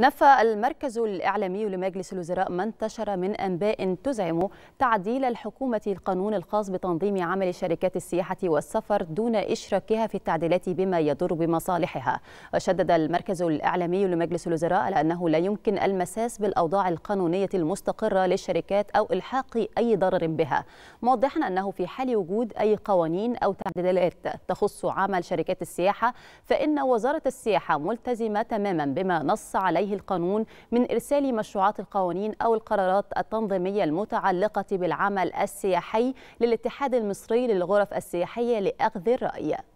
نفى المركز الإعلامي لمجلس الوزراء ما انتشر من أنباء تزعم تعديل الحكومة القانون الخاص بتنظيم عمل شركات السياحة والسفر دون إشراكها في التعديلات بما يضر بمصالحها وشدد المركز الإعلامي لمجلس الوزراء على أنه لا يمكن المساس بالأوضاع القانونية المستقرة للشركات أو إلحاق أي ضرر بها موضحا أنه في حال وجود أي قوانين أو تعديلات تخص عمل شركات السياحة فإن وزارة السياحة ملتزمة تماما بما نص عليه عليه القانون من إرسال مشروعات القوانين أو القرارات التنظيمية المتعلقة بالعمل السياحي للاتحاد المصري للغرف السياحية لأخذ الرأي